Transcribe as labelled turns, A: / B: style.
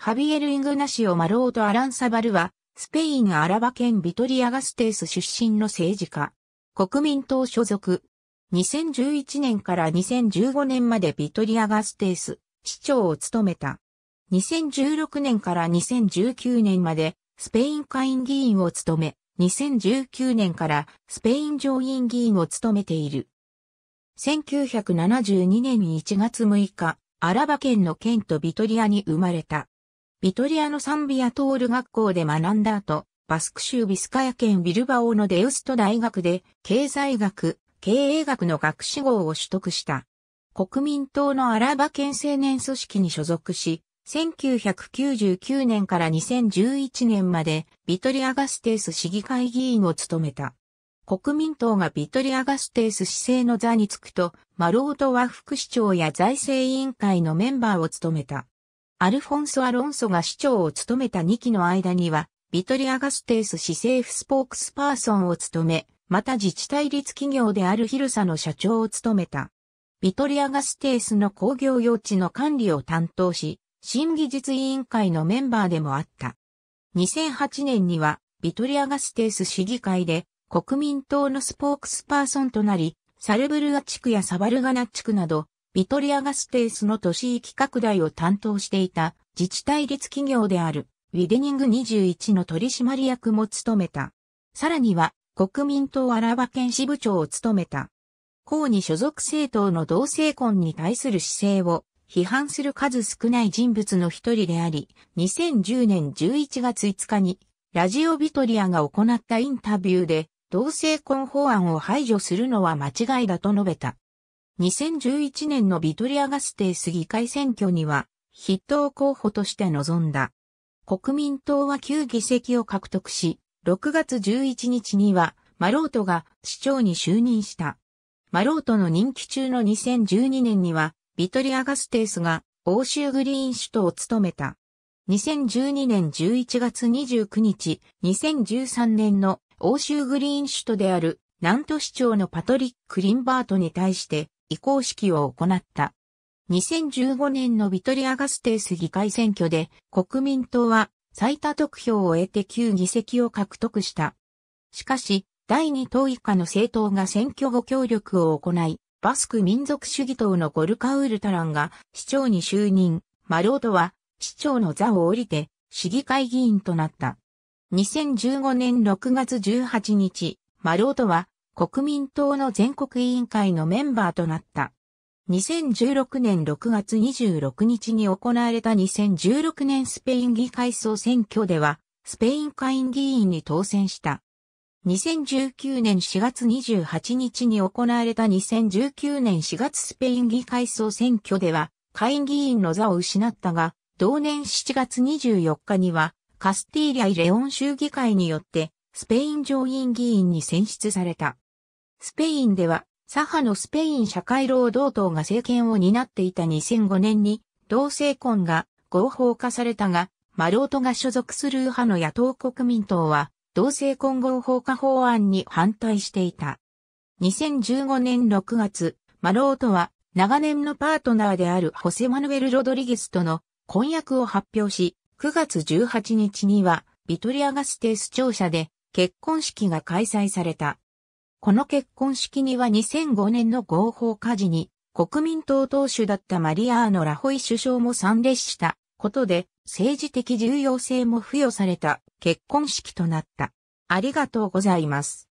A: ハビエル・イングナシオ・マローとアラン・サバルは、スペイン・アラバ県ビトリア・ガステース出身の政治家。国民党所属。2011年から2015年までビトリア・ガステース、市長を務めた。2016年から2019年まで、スペイン下院議員を務め、2019年からスペイン上院議員を務めている。1972年1月6日、アラバ県の県とビトリアに生まれた。ビトリアのサンビアトール学校で学んだ後、バスク州ビスカヤ県ビルバオのデウスト大学で経済学、経営学の学士号を取得した。国民党のアラバ県青年組織に所属し、1999年から2011年までビトリアガステース市議会議員を務めた。国民党がビトリアガステース市政の座に就くと、マロートは副市長や財政委員会のメンバーを務めた。アルフォンソ・アロンソが市長を務めた2期の間には、ビトリア・ガステース市政府スポークスパーソンを務め、また自治体立企業であるヒルサの社長を務めた。ビトリア・ガステースの工業用地の管理を担当し、新技術委員会のメンバーでもあった。2008年には、ビトリア・ガステース市議会で、国民党のスポークスパーソンとなり、サルブルガ地区やサバルガナ地区など、ビトリアガステースの都市域拡大を担当していた自治体立企業であるウィデニング21の取締役も務めた。さらには国民党アラバ県支部長を務めた。公に所属政党の同性婚に対する姿勢を批判する数少ない人物の一人であり、2010年11月5日にラジオビトリアが行ったインタビューで同性婚法案を排除するのは間違いだと述べた。2011年のビトリアガステース議会選挙には、筆頭候補として臨んだ。国民党は9議席を獲得し、6月11日には、マロートが市長に就任した。マロートの任期中の2012年には、ビトリアガステースが欧州グリーン首都を務めた。2012年11月29日、2013年の欧州グリーン首都である、南都市長のパトリック・リンバートに対して、移行式を行った。2015年のビトリアガステース議会選挙で国民党は最多得票を得て9議席を獲得した。しかし、第2党以下の政党が選挙後協力を行い、バスク民族主義党のゴルカウル・タランが市長に就任、マロートは市長の座を降りて市議会議員となった。2015年6月18日、マロートは国民党の全国委員会のメンバーとなった。2016年6月26日に行われた2016年スペイン議会総選挙では、スペイン下院議員に当選した。2019年4月28日に行われた2019年4月スペイン議会総選挙では、下院議員の座を失ったが、同年7月24日には、カスティーリアイ・レオン州議会によって、スペイン上院議員に選出された。スペインでは、左派のスペイン社会労働党が政権を担っていた2005年に、同性婚が合法化されたが、マロートが所属する右派の野党国民党は、同性婚合法化法案に反対していた。2015年6月、マロートは、長年のパートナーであるホセマヌエル・ロドリゲスとの婚約を発表し、9月18日には、ビトリアガステース庁舎で結婚式が開催された。この結婚式には2005年の合法火事に、国民党党首だったマリアーノ・ラホイ首相も参列したことで、政治的重要性も付与された結婚式となった。ありがとうございます。